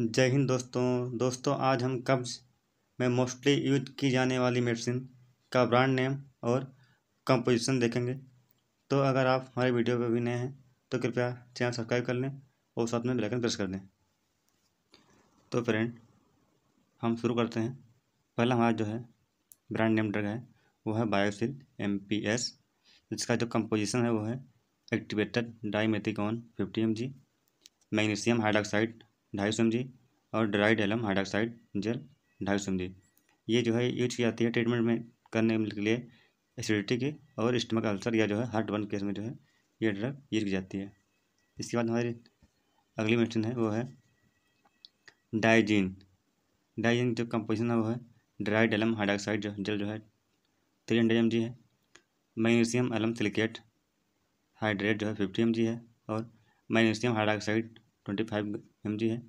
जय हिंद दोस्तों दोस्तों आज हम कब्ज में मोस्टली यूज की जाने वाली मेडिसिन का ब्रांड नेम और कंपोजिशन देखेंगे तो अगर आप हमारे वीडियो पर भी नए हैं तो कृपया चैनल सब्सक्राइब कर लें और साथ में बेलाइकन प्रेस कर दें तो फ्रेंड हम शुरू करते हैं पहला हमारा जो है ब्रांड नेम ड्रग है वो है बायोसिल एम पी एस जिसका जो कंपोजिशन है वो है activated dimethicone fifty M G magnesium hydroxide ढाई सौ और ड्राइड एलम हाइड्रोक्साइड जेल ढाई सौ ये जो है यूज की जाती है ट्रीटमेंट में करने के लिए एसिडिटी के और स्टमक अल्सर या जो है हार्ट बर्न केस में जो है ये ड्रग यूज की जाती है इसके बाद हमारी अगली मेडिसिन है वो है डाइजीन डाइजीन जो कंपोजिशन है वो है ड्राइड एलम हाइड्रोक्साइड जल जो है थ्री हंड्रेड एम जी है मैग्नीशियम एलम सिलिकेट हाइड्रेट जो है फिफ्टी एम जी है और magnesium hydroxide twenty five M है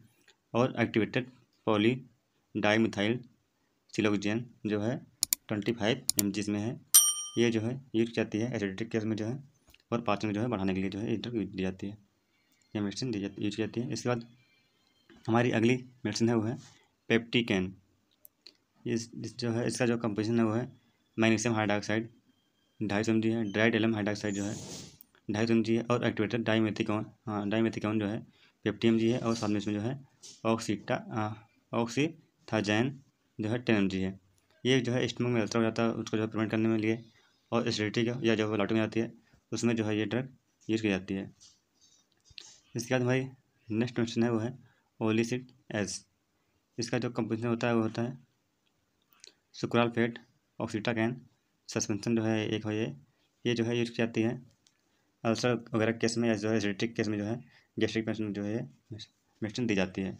और एक्टिवेटेड पॉली डाईमिथाइल सिलोक्जन जो है ट्वेंटी फाइव एम जी इसमें है ये जो है यूज जाती है एसिडिक केस में जो है और पाचन में जो है बढ़ाने के लिए जो है ये यूज दी जाती है ये मेडिसिन दी जाती यूज की जाती है इसके बाद हमारी अगली मेडिसिन है वो है पेप्टिकैन इस जो है इसका जो कंपोजिशन है वो है मैग्नीशियम हाइड्रोक्साइड ढाई सौ है ड्राइड एलम हाइड्रोक्साइड जो है ढाई सौ है और एक्टिवेटेड डाईमेथिकॉन हाँ डाईमेथिकॉन जो है फिफ्टी एम है और साथ में इसमें जो है ऑक्सीटा ऑक्सीथाजैन जो है टेन एम है ये जो है स्टमक में अल्सर हो जाता है उसको जो है प्रिवेंट करने में लिए और एसिडिटी या जो लॉटिंग जाती है उसमें जो है ये ड्रग यूज़ की जाती है इसके बाद हमारी नेक्स्ट क्वेश्चन है वो है ओलिसिड एस इसका जो कंपोजिशन होता है वो होता है सुक्राल फेट ऑक्सीटाकैन सस्पेंशन जो है एक हो ये ये जो है यूज की जाती है अल्सर वगैरह केस में या जो है एसिडिटिक केस में जो है गैस्ट्रिक पेंशन जो है मेडिसिन दी जाती है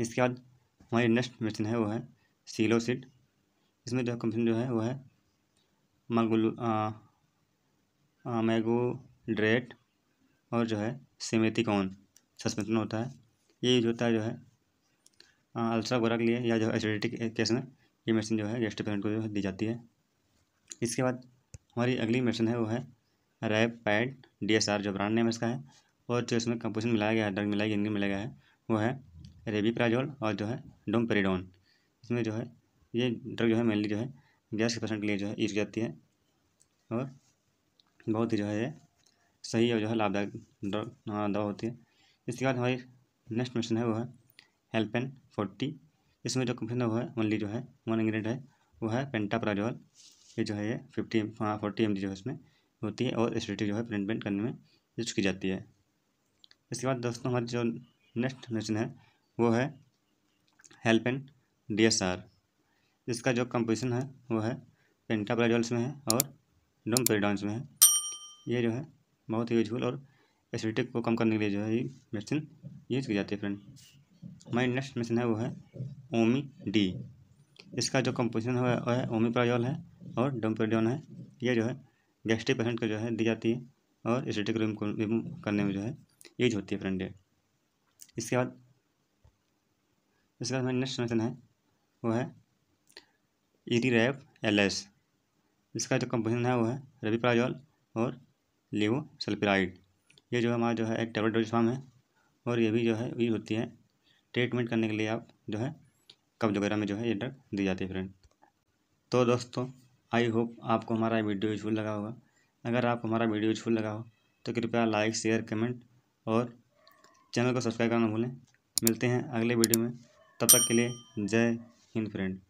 इसके बाद हमारी नेक्स्ट मेडिसिन है वो है सीलोसिड इसमें जो कंपनी जो है वो है मगुल मैगोड्रेट और जो है सिमेथिकॉन सस्पेंशन होता है ये यूज होता है जो है अल्सरा वगैरह के लिए या जो एसिडिटी केस में ये मेडिसिन जो है गेस्ट पेशेंट को जो है दी जाती है इसके बाद हमारी अगली मेडिसिन है वो है रैप पैड डी एस आर जो ब्रांड नेम इसका है और जो इसमें कंपोजिशन मिलाया गया है ड्रग मिलाई गया मिलाया गया है वो है रेबीप्राजोल और जो है डोमपेरिडोन इसमें जो है ये ड्रग जो है मेनली जो है गैस के पेशेंट के लिए जो है यूज जाती है और बहुत ही जो है ये सही और जो है लाभदायक ड्रग दवा होती है इसके बाद हमारी नेक्स्ट मशीन है वो है हेल्पेन फोर्टी इसमें जो कंपनी है वो है ओनली जो है वन इंग्रेडिएंट है वो है पेंटाप्राजोल ये जो है ये फिफ्टी फोर्टी एम जो है इसमें होती है और एसिडिटी जो है प्रिंटमेंट करने में यूज की जाती है इसके बाद दोस्तों हमारी जो नेक्स्ट नेशन है वो है help and D S R इसका जो कंपोजिशन है वो है पेंटाप्लाइडल्स में है और डोम डोमपेरिडॉन्स में है ये जो है बहुत ही यूजफुल और एसिडिटी को कम करने के लिए जो है ये मेडिसिन यूज की जाती है फ्रेंड हमारी नेक्स्ट मेडिसिन है वो है ओमी डी इसका जो कंपोजिशन है वो है ओमीप्राजोल है और डोमपेरिडॉन है ये जो है गैस्ट्रिक पेशेंट को जो है दी जाती है और एसिडिक रिमूव करने में जो है एज होती है फ्रेंड इसके बाद इसके बाद हमारा नेक्स्ट क्वेश्चन है वो है ईरी रैप एल एस इसका जो कंपोजिशन है वो है रविप्राजॉल और लिवो सल्फ्राइड ये जो हमारा जो है एक टेबलेट डोज फॉर्म है और ये भी जो है यूज होती है ट्रीटमेंट करने के लिए आप जो है कब्ज वगैरह में जो है ये ड्रग दी जाती है फ्रेंड तो दोस्तों आई होप आपको हमारा वीडियो यूजफुल लगा होगा अगर आपको हमारा वीडियो यूजफुल लगा हो तो कृपया लाइक शेयर कमेंट और चैनल को सब्सक्राइब करना भूलें मिलते हैं अगले वीडियो में तब तक के लिए जय हिंद फ्रेंड